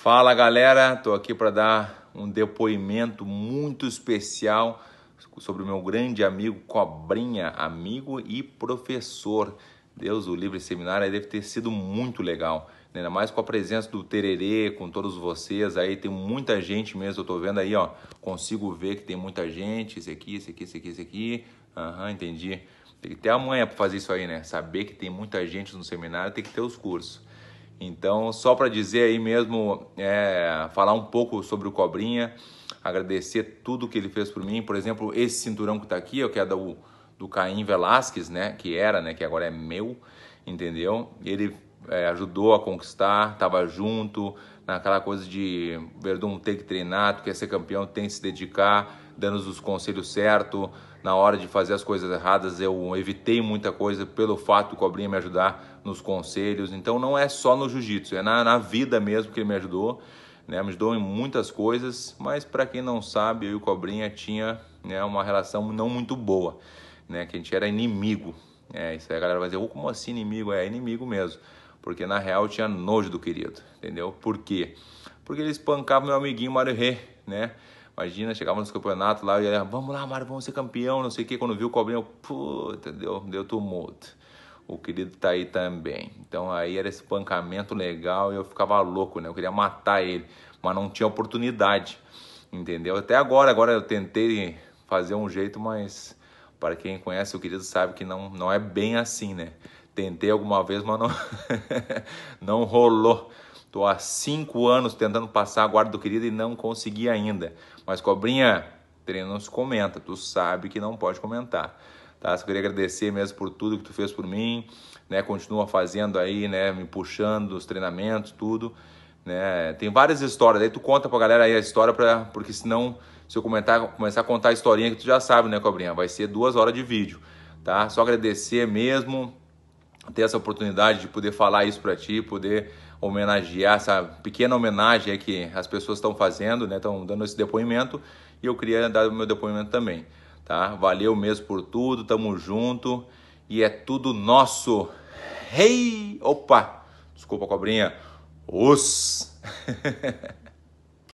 Fala galera, estou aqui para dar um depoimento muito especial sobre o meu grande amigo Cobrinha, amigo e professor. Deus, o livre seminário deve ter sido muito legal, né? ainda mais com a presença do Tererê, com todos vocês aí, tem muita gente mesmo, eu estou vendo aí, ó, consigo ver que tem muita gente, esse aqui, esse aqui, esse aqui, esse aqui, aham, uhum, entendi. Tem que ter amanhã para fazer isso aí, né? Saber que tem muita gente no seminário, tem que ter os cursos. Então, só para dizer aí mesmo, é, falar um pouco sobre o Cobrinha, agradecer tudo que ele fez por mim. Por exemplo, esse cinturão que está aqui, que é do, do Caim Velasquez, né? Que era, né? Que agora é meu, entendeu? Ele é, ajudou a conquistar, estava junto, naquela coisa de Verdun tem que treinar, tu quer ser campeão, tem que se dedicar, dando os conselhos certos. Na hora de fazer as coisas erradas, eu evitei muita coisa pelo fato do Cobrinha me ajudar nos conselhos. Então não é só no jiu-jitsu, é na, na vida mesmo que ele me ajudou. Né? Me ajudou em muitas coisas, mas para quem não sabe, eu e o Cobrinha tinha né, uma relação não muito boa, né? que a gente era inimigo. É, isso aí a galera vai dizer, oh, como assim inimigo? É inimigo mesmo. Porque na real eu tinha nojo do querido, entendeu? Por quê? Porque ele espancava meu amiguinho Mário Rê, né? Imagina, chegava nos campeonatos lá e ia, vamos lá, Mário, vamos ser campeão, não sei o quê. Quando viu o cobrinho, puta, deu, deu tumulto. O querido tá aí também. Então aí era esse espancamento legal e eu ficava louco, né? Eu queria matar ele, mas não tinha oportunidade, entendeu? Até agora, agora eu tentei fazer um jeito, mas para quem conhece o querido sabe que não, não é bem assim, né? Tentei alguma vez, mas não, não rolou. Estou há cinco anos tentando passar a guarda do querido e não consegui ainda. Mas, cobrinha, treino não se comenta. Tu sabe que não pode comentar. Tá? Só queria agradecer mesmo por tudo que tu fez por mim. Né? Continua fazendo aí, né? Me puxando os treinamentos, tudo. Né? Tem várias histórias. Daí tu conta pra galera aí a história, pra... porque senão, se eu comentar, começar a contar a historinha que tu já sabe, né, cobrinha? Vai ser duas horas de vídeo. Tá? Só agradecer mesmo ter essa oportunidade de poder falar isso para ti, poder homenagear essa pequena homenagem que as pessoas estão fazendo, né? Estão dando esse depoimento e eu queria dar o meu depoimento também, tá? Valeu mesmo por tudo, tamo junto e é tudo nosso. Hey! Opa! Desculpa, cobrinha. Os!